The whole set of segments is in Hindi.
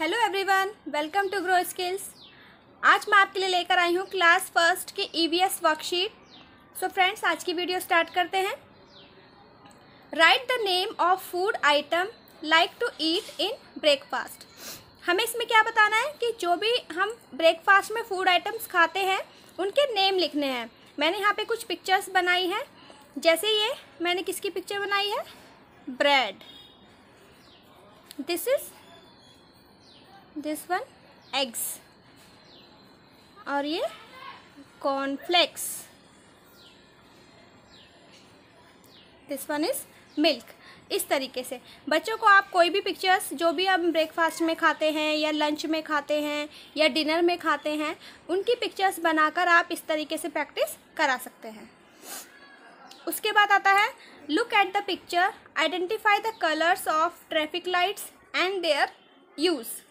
Hello everyone welcome to grow skills आज मैं आपके लिए लेकर आई हूँ क्लास फर्स्ट की ईवीएस वर्कशीट सो फ्रेंड्स आज की वीडियो स्टार्ट करते हैं write the name of food item like to eat in breakfast हमें इसमें क्या बताना है कि जो भी हम ब्रेकफास्ट में फूड आइटम्स खाते हैं उनके नेम लिखने हैं मैंने यहाँ पर कुछ पिक्चर्स बनाई हैं जैसे ये मैंने किसकी पिक्चर बनाई है bread this is this one eggs और ये cornflakes this one is milk इस तरीके से बच्चों को आप कोई भी पिक्चर्स जो भी आप ब्रेकफास्ट में खाते हैं या लंच में खाते हैं या डिनर में खाते हैं उनकी पिक्चर्स बनाकर आप इस तरीके से प्रैक्टिस करा सकते हैं उसके बाद आता है look at the picture identify the colours of traffic lights and their use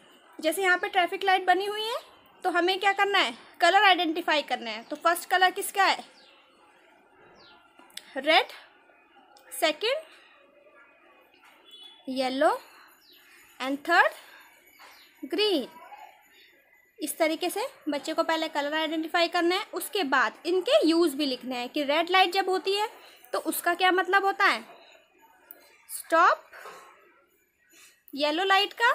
जैसे यहाँ पे ट्रैफिक लाइट बनी हुई है तो हमें क्या करना है कलर आइडेंटिफाई करना है तो फर्स्ट कलर किसका है red second yellow and third green इस तरीके से बच्चे को पहले कलर आइडेंटिफाई करना है उसके बाद इनके यूज़ भी लिखने हैं कि रेड लाइट जब होती है तो उसका क्या मतलब होता है स्टॉप येलो लाइट का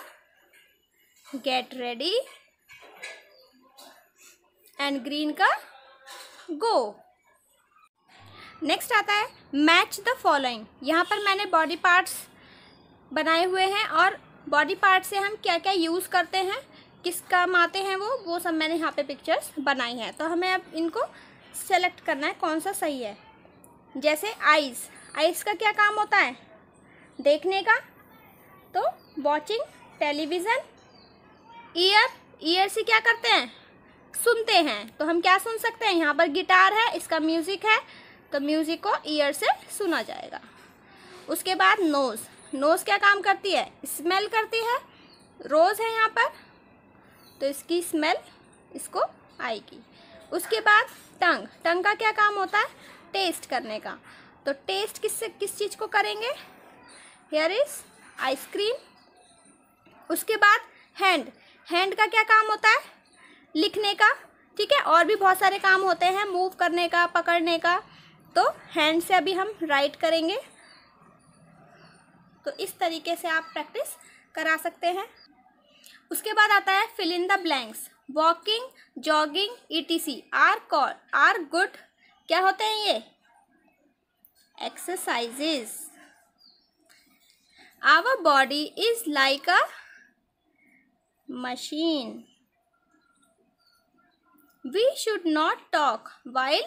गेट रेडी एंड ग्रीन का गो नेक्स्ट आता है मैच द फॉलोइंग यहाँ पर मैंने बॉडी पार्ट्स बनाए हुए हैं और बॉडी पार्ट से हम क्या क्या यूज़ करते हैं किस काम आते हैं वो वो सब मैंने यहाँ पे पिक्चर्स बनाई हैं तो हमें अब इनको सेलेक्ट करना है कौन सा सही है जैसे आइज़ आइज़ का क्या काम होता है देखने का तो वॉचिंग टेलीविज़न ईयर ईयर से क्या करते हैं सुनते हैं तो हम क्या सुन सकते हैं यहाँ पर गिटार है इसका म्यूज़िक है तो म्यूज़िक को ईयर से सुना जाएगा उसके बाद नोज़ नोज़ क्या काम करती है स्मेल करती है रोज़ है यहाँ पर तो इसकी स्मेल इसको आएगी उसके बाद टंग टंग का क्या काम होता है टेस्ट करने का तो टेस्ट किससे किस चीज़ को करेंगे हेयर इज़ आइसक्रीम उसके बाद हैंड हैंड का क्या काम होता है लिखने का ठीक है और भी बहुत सारे काम होते हैं मूव करने का पकड़ने का तो हैंड से अभी हम राइट करेंगे तो इस तरीके से आप प्रैक्टिस करा सकते हैं उसके बाद आता है fill in the blanks walking jogging ETC are call are good क्या होते हैं ये exercises our body is like a machine. We should not talk while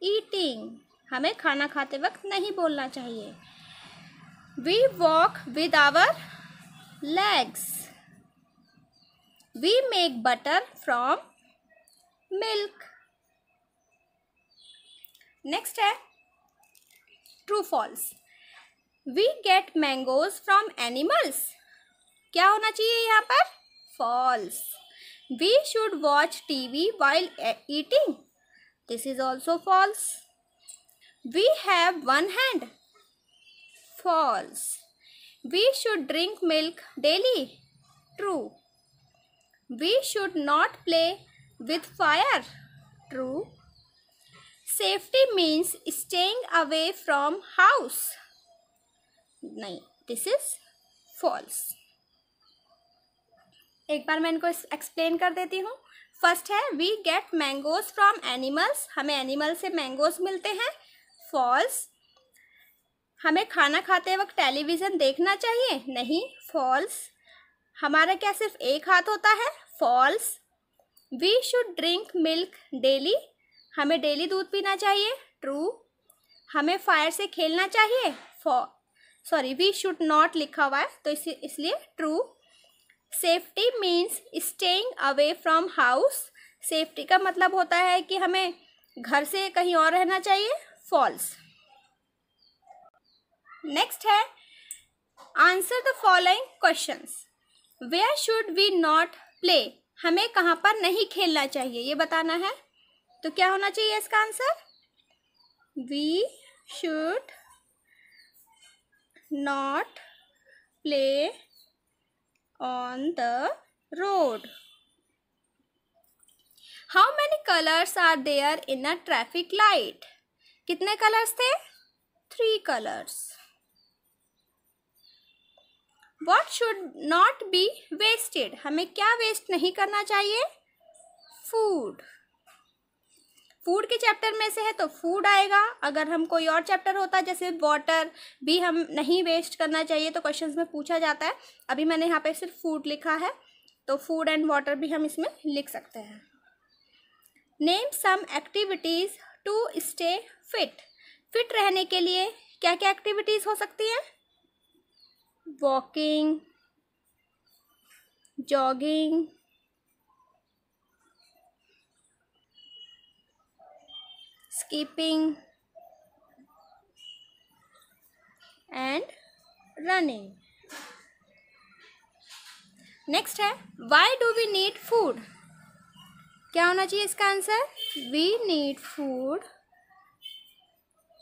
eating. हमें खाना खाते वक्त नहीं बोलना चाहिए We walk with our legs. We make butter from milk. next है true false we get mangoes from animals क्या होना चाहिए यहाँ पर false we should watch T V while eating this is also false we have one hand false we should drink milk daily true we should not play with fire true safety means staying away from house नहीं दिस इज फॉल्स एक बार मैं इनको एक्सप्लेन कर देती हूँ फर्स्ट है we get mangoes from animals हमें एनिमल से मैंगोज मिलते हैं फॉल्स हमें खाना खाते वक्त टेलीविज़न देखना चाहिए नहीं फॉल्स हमारा क्या सिर्फ एक हाथ होता है false we should drink milk daily हमें डेली दूध पीना चाहिए ट्रू हमें फायर से खेलना चाहिए फॉ सॉरी वी शुड नॉट लिखा हुआ है तो इसी इसलिए true safety means staying away from house safety का मतलब होता है कि हमें घर से कहीं और रहना चाहिए फॉल्स नेक्स्ट है answer the following questions where should we not play हमें कहाँ पर नहीं खेलना चाहिए ये बताना है तो क्या होना चाहिए इसका answer we should not play on the road. How many colors are there in a traffic light? kitne colors the Three colors. What should not be wasted? hame kya waste nahi karna chahiye Food. Food के चैप्टर में से है तो फूड आएगा अगर हम कोई और चैप्टर होता जैसे वाटर भी हम नहीं वेस्ट करना चाहिए तो क्वेश्चंस में पूछा जाता है अभी मैंने यहाँ पे सिर्फ फूड लिखा है तो फूड एंड वाटर भी हम इसमें लिख सकते हैं name some activities to stay fit fit रहने के लिए क्या क्या एक्टिविटीज़ हो सकती हैं walking jogging skipping and running next है why do we need food क्या होना चाहिए इसका answer we need food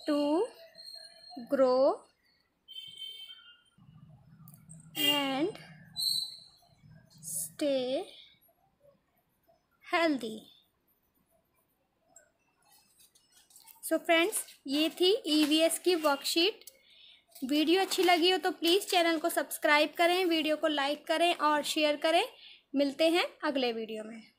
to grow and stay healthy so so friends ये थी ई e की वर्कशीट वीडियो अच्छी लगी हो तो प्लीज़ चैनल को सब्सक्राइब करें वीडियो को लाइक करें और शेयर करें मिलते हैं अगले वीडियो में